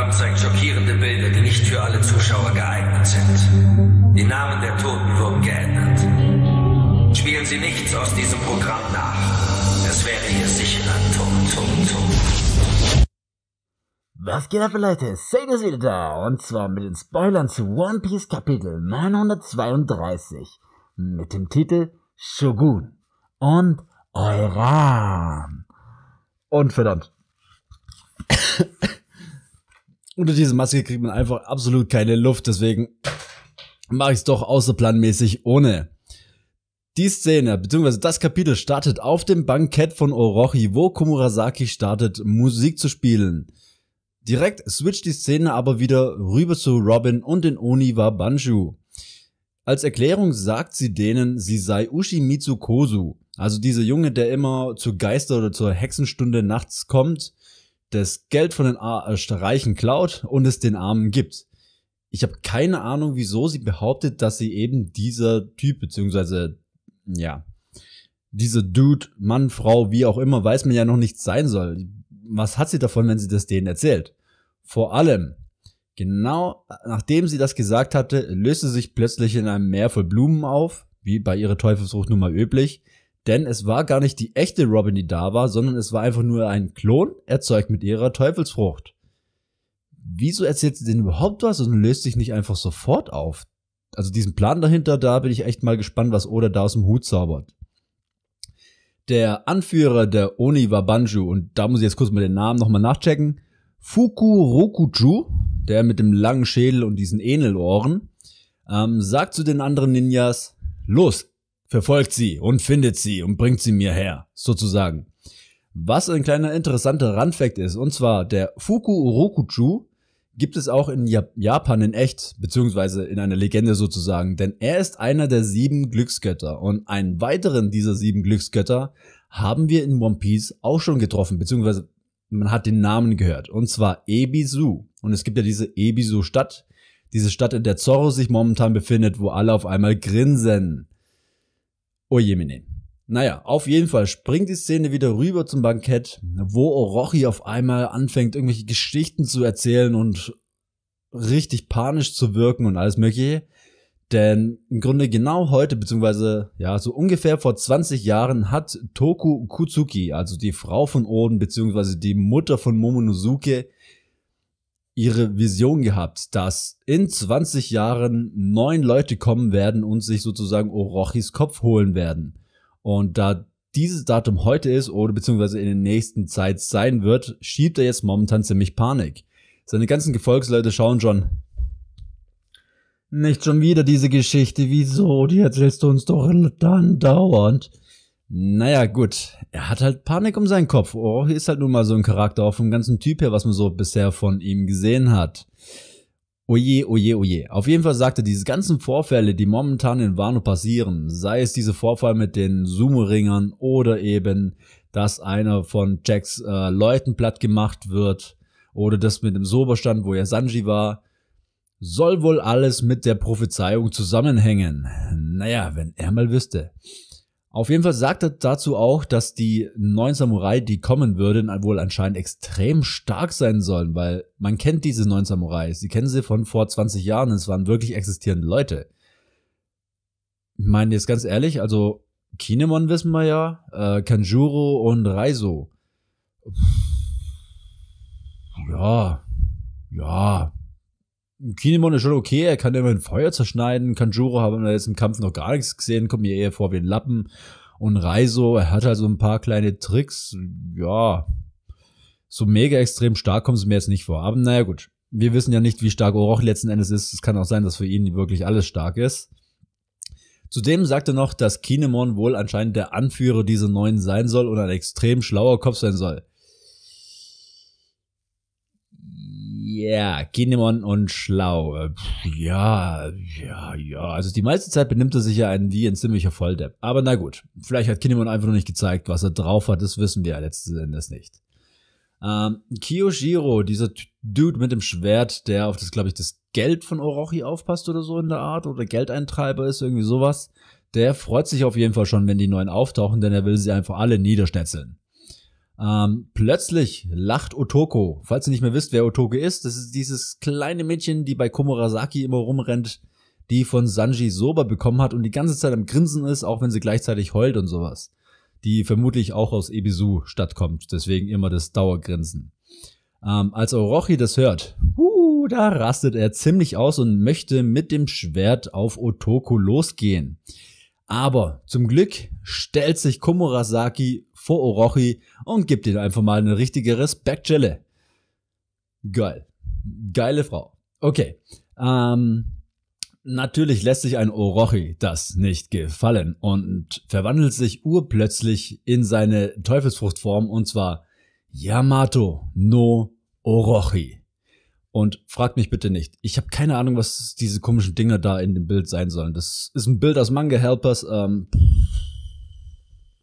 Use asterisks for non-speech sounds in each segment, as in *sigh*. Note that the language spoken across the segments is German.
Instagram zeigt schockierende Bilder, die nicht für alle Zuschauer geeignet sind. Die Namen der Toten wurden geändert. Spielen Sie nichts aus diesem Programm nach. Es wäre hier sicherer Tod, Tod, Tod. Was geht ab, Leute? Sane ist wieder da. Und zwar mit den Spoilern zu One Piece Kapitel 932. Mit dem Titel Shogun und Euran. Und verdammt. *coughs* Unter diese Maske kriegt man einfach absolut keine Luft, deswegen mache ich es doch außerplanmäßig ohne. Die Szene bzw. das Kapitel startet auf dem Bankett von Orochi, wo Komurasaki startet, Musik zu spielen. Direkt switcht die Szene aber wieder rüber zu Robin und den Oniwa Banju. Als Erklärung sagt sie denen, sie sei Ushimitsu Kosu, also dieser Junge, der immer zur Geister- oder zur Hexenstunde nachts kommt das Geld von den Ar äh, Reichen klaut und es den Armen gibt. Ich habe keine Ahnung, wieso sie behauptet, dass sie eben dieser Typ, beziehungsweise, ja, dieser Dude, Mann, Frau, wie auch immer, weiß man ja noch nicht sein soll. Was hat sie davon, wenn sie das denen erzählt? Vor allem, genau nachdem sie das gesagt hatte, löste sich plötzlich in einem Meer voll Blumen auf, wie bei ihrer Teufelsfrucht nun mal üblich, denn es war gar nicht die echte Robin, die da war, sondern es war einfach nur ein Klon, erzeugt mit ihrer Teufelsfrucht. Wieso erzählt sie denn überhaupt was und löst sich nicht einfach sofort auf? Also diesen Plan dahinter, da bin ich echt mal gespannt, was Oda da aus dem Hut zaubert. Der Anführer der Oni war Wabanju, und da muss ich jetzt kurz mal den Namen nochmal nachchecken, Fuku Rokuju, der mit dem langen Schädel und diesen Ähnelohren, ähm, sagt zu den anderen Ninjas, los, verfolgt sie und findet sie und bringt sie mir her, sozusagen. Was ein kleiner interessanter Randfact ist, und zwar der Fuku Urokuchu gibt es auch in Japan in echt, beziehungsweise in einer Legende sozusagen, denn er ist einer der sieben Glücksgötter und einen weiteren dieser sieben Glücksgötter haben wir in One Piece auch schon getroffen, beziehungsweise man hat den Namen gehört, und zwar Ebisu. Und es gibt ja diese Ebisu-Stadt, diese Stadt, in der Zorro sich momentan befindet, wo alle auf einmal grinsen. Oh je, jemine. Naja, auf jeden Fall springt die Szene wieder rüber zum Bankett, wo Orochi auf einmal anfängt, irgendwelche Geschichten zu erzählen und richtig panisch zu wirken und alles mögliche. Denn im Grunde genau heute, beziehungsweise ja, so ungefähr vor 20 Jahren hat Toku Kutsuki, also die Frau von Oden, beziehungsweise die Mutter von Momonosuke, ihre Vision gehabt, dass in 20 Jahren neun Leute kommen werden und sich sozusagen Orochis Kopf holen werden. Und da dieses Datum heute ist oder beziehungsweise in der nächsten Zeit sein wird, schiebt er jetzt momentan ziemlich Panik. Seine ganzen Gefolgsleute schauen schon. Nicht schon wieder diese Geschichte, wieso? Die erzählst du uns doch dann dauernd. Naja, gut. Er hat halt Panik um seinen Kopf. Orochi oh, ist halt nun mal so ein Charakter, auch vom ganzen Typ her, was man so bisher von ihm gesehen hat. Oje, oje, oje. Auf jeden Fall sagte diese ganzen Vorfälle, die momentan in Wano passieren, sei es diese Vorfall mit den Sumo-Ringern oder eben, dass einer von Jacks äh, Leuten platt gemacht wird oder das mit dem Soberstand, wo er Sanji war, soll wohl alles mit der Prophezeiung zusammenhängen. Naja, wenn er mal wüsste. Auf jeden Fall sagt er dazu auch, dass die neuen Samurai, die kommen würden, wohl anscheinend extrem stark sein sollen, weil man kennt diese neuen Samurai. Sie kennen sie von vor 20 Jahren. Es waren wirklich existierende Leute. Ich meine jetzt ganz ehrlich, also Kinemon wissen wir ja, äh, Kanjuro und Raizo. Ja, ja, Kinemon ist schon okay, er kann immerhin Feuer zerschneiden. Kanjuro haben wir jetzt im Kampf noch gar nichts gesehen, kommt mir eher vor wie ein Lappen. Und Raizo, er hat also ein paar kleine Tricks. Ja, so mega extrem stark kommen sie mir jetzt nicht vor. Aber naja, gut. Wir wissen ja nicht, wie stark Oroch letzten Endes ist. Es kann auch sein, dass für ihn wirklich alles stark ist. Zudem sagt er noch, dass Kinemon wohl anscheinend der Anführer dieser Neuen sein soll und ein extrem schlauer Kopf sein soll. yeah, Kinemon und schlau. Äh, ja, ja, ja. Also die meiste Zeit benimmt er sich ja einen wie ein ziemlicher Volldepp. Aber na gut, vielleicht hat Kinemon einfach nur nicht gezeigt, was er drauf hat. Das wissen wir ja letzten Endes nicht. Ähm, Kiyoshiro, dieser Dude mit dem Schwert, der auf das, glaube ich, das Geld von Orochi aufpasst oder so in der Art oder Geldeintreiber ist, irgendwie sowas. Der freut sich auf jeden Fall schon, wenn die neuen auftauchen, denn er will sie einfach alle niederschnetzeln. Ähm, plötzlich lacht Otoko. Falls ihr nicht mehr wisst, wer Otoko ist, das ist dieses kleine Mädchen, die bei Komurasaki immer rumrennt, die von Sanji Soba bekommen hat und die ganze Zeit am Grinsen ist, auch wenn sie gleichzeitig heult und sowas. Die vermutlich auch aus Ebisu stattkommt, deswegen immer das Dauergrinsen. Ähm, als Orochi das hört, uh, da rastet er ziemlich aus und möchte mit dem Schwert auf Otoko losgehen. Aber zum Glück stellt sich Komurasaki vor Orochi und gibt ihm einfach mal eine richtige Respektschelle. Geil. Geile Frau. Okay. Ähm, natürlich lässt sich ein Orochi das nicht gefallen und verwandelt sich urplötzlich in seine Teufelsfruchtform und zwar Yamato no Orochi. Und fragt mich bitte nicht. Ich habe keine Ahnung, was diese komischen Dinger da in dem Bild sein sollen. Das ist ein Bild aus Manga Helpers. Ähm,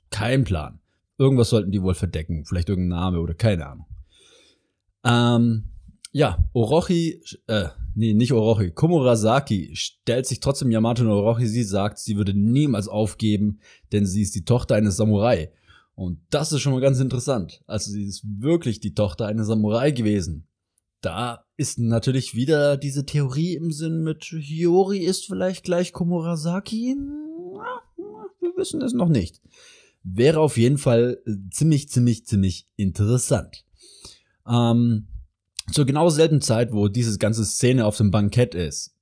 kein Plan. Irgendwas sollten die wohl verdecken. Vielleicht irgendein Name oder keine Ahnung. Ähm, ja, Orochi, äh, nee, nicht Orochi, Komurasaki stellt sich trotzdem Yamato und Orochi. Sie sagt, sie würde niemals aufgeben, denn sie ist die Tochter eines Samurai. Und das ist schon mal ganz interessant. Also sie ist wirklich die Tochter eines Samurai gewesen da ist natürlich wieder diese Theorie im Sinn mit Hiyori ist vielleicht gleich Komurasaki. Wir wissen es noch nicht. Wäre auf jeden Fall äh, ziemlich, ziemlich, ziemlich interessant. Ähm, zur genau selben Zeit, wo diese ganze Szene auf dem Bankett ist,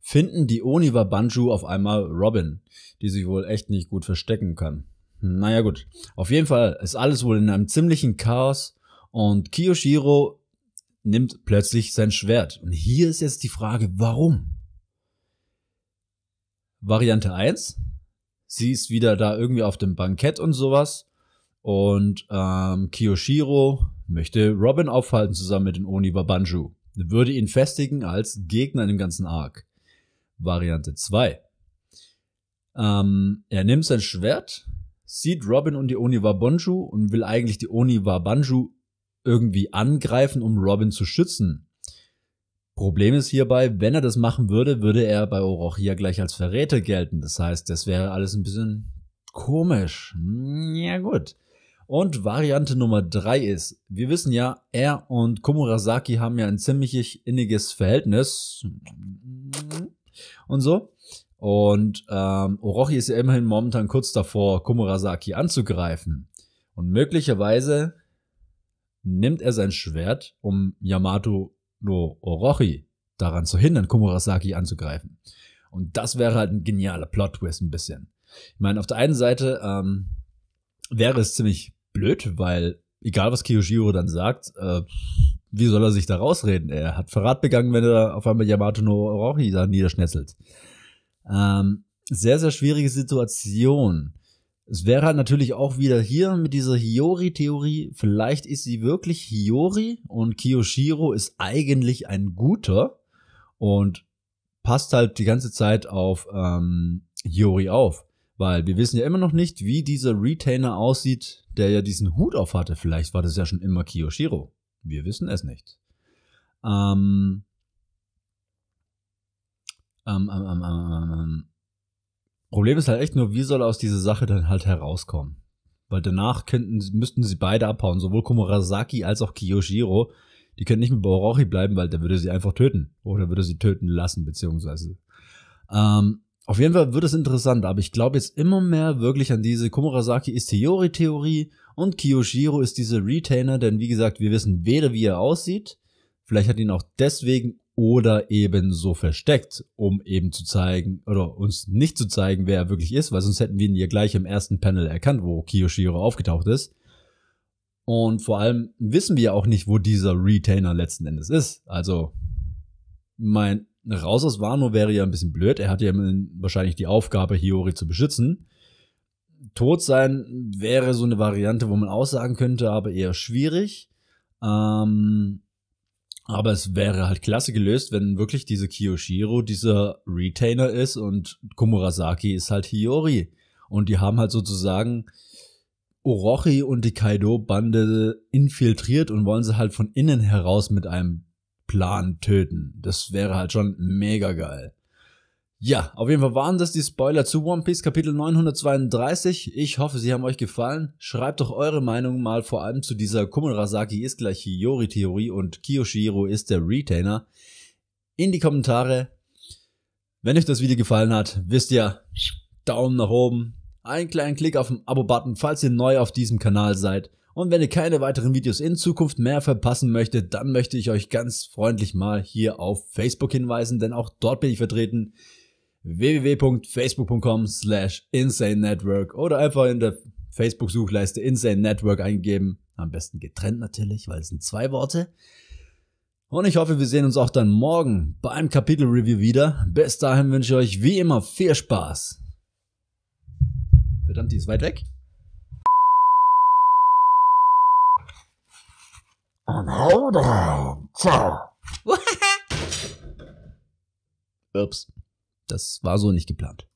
finden die Oniwa Banju auf einmal Robin, die sich wohl echt nicht gut verstecken kann. Hm, naja gut, auf jeden Fall ist alles wohl in einem ziemlichen Chaos und Kiyoshiro nimmt plötzlich sein Schwert. Und hier ist jetzt die Frage, warum? Variante 1, sie ist wieder da irgendwie auf dem Bankett und sowas. Und ähm, Kiyoshiro möchte Robin aufhalten zusammen mit den Oniwa Banju. Würde ihn festigen als Gegner in dem ganzen Arc. Variante 2. Ähm, er nimmt sein Schwert, sieht Robin und die Oniwa Banju und will eigentlich die Oniwa Banju irgendwie angreifen, um Robin zu schützen. Problem ist hierbei, wenn er das machen würde, würde er bei Orochia gleich als Verräter gelten. Das heißt, das wäre alles ein bisschen komisch. Hm, ja gut. Und Variante Nummer 3 ist, wir wissen ja, er und Komurasaki haben ja ein ziemlich inniges Verhältnis und so. Und ähm, Orochi ist ja immerhin momentan kurz davor, Komurasaki anzugreifen. Und möglicherweise nimmt er sein Schwert, um Yamato no Orochi daran zu hindern, Komurasaki anzugreifen. Und das wäre halt ein genialer Plot-Twist ein bisschen. Ich meine, auf der einen Seite ähm, wäre es ziemlich blöd, weil egal was Kiyoshiro dann sagt, äh, wie soll er sich da rausreden? Er hat Verrat begangen, wenn er auf einmal Yamato no Orochi da niederschnetzelt. Ähm, sehr, sehr schwierige Situation. Es wäre halt natürlich auch wieder hier mit dieser Hiyori-Theorie. Vielleicht ist sie wirklich Hiyori und Kiyoshiro ist eigentlich ein guter und passt halt die ganze Zeit auf ähm, Hiyori auf. Weil wir wissen ja immer noch nicht, wie dieser Retainer aussieht, der ja diesen Hut auf hatte. Vielleicht war das ja schon immer Kiyoshiro. Wir wissen es nicht. Ähm, ähm, ähm, ähm, ähm, Problem ist halt echt nur, wie soll aus dieser Sache dann halt herauskommen? Weil danach könnten, müssten sie beide abhauen, sowohl Komurasaki als auch Kiyoshiro. Die können nicht mit Borori bleiben, weil der würde sie einfach töten. Oder würde sie töten lassen, beziehungsweise. Ähm, auf jeden Fall wird es interessant, aber ich glaube jetzt immer mehr wirklich an diese Komurasaki ist Theorie-Theorie und Kiyoshiro ist diese Retainer, denn wie gesagt, wir wissen weder, wie er aussieht, vielleicht hat ihn auch deswegen oder eben so versteckt, um eben zu zeigen oder uns nicht zu zeigen, wer er wirklich ist, weil sonst hätten wir ihn ja gleich im ersten Panel erkannt, wo Kiyoshiro aufgetaucht ist. Und vor allem wissen wir auch nicht, wo dieser Retainer letzten Endes ist. Also, mein Raus aus Wano wäre ja ein bisschen blöd. Er hat ja wahrscheinlich die Aufgabe, Hiyori zu beschützen. Tot sein wäre so eine Variante, wo man aussagen könnte, aber eher schwierig. Ähm, aber es wäre halt klasse gelöst, wenn wirklich diese Kiyoshiro dieser Retainer ist und Komurasaki ist halt Hiyori. Und die haben halt sozusagen Orochi und die Kaido-Bande infiltriert und wollen sie halt von innen heraus mit einem Plan töten. Das wäre halt schon mega geil. Ja, auf jeden Fall waren das die Spoiler zu One Piece Kapitel 932. Ich hoffe, sie haben euch gefallen. Schreibt doch eure Meinung mal vor allem zu dieser Kumurasaki ist gleich Hiyori Theorie und Kiyoshiro ist der Retainer in die Kommentare. Wenn euch das Video gefallen hat, wisst ihr, Daumen nach oben, einen kleinen Klick auf den Abo-Button, falls ihr neu auf diesem Kanal seid. Und wenn ihr keine weiteren Videos in Zukunft mehr verpassen möchtet, dann möchte ich euch ganz freundlich mal hier auf Facebook hinweisen, denn auch dort bin ich vertreten www.facebook.com slash Insane Network oder einfach in der Facebook-Suchleiste Insane Network eingeben. Am besten getrennt natürlich, weil es sind zwei Worte. Und ich hoffe, wir sehen uns auch dann morgen beim Kapitel-Review wieder. Bis dahin wünsche ich euch wie immer viel Spaß. Verdammt, die ist weit weg. Und hau rein. Ciao. *laughs* Ups. Das war so nicht geplant.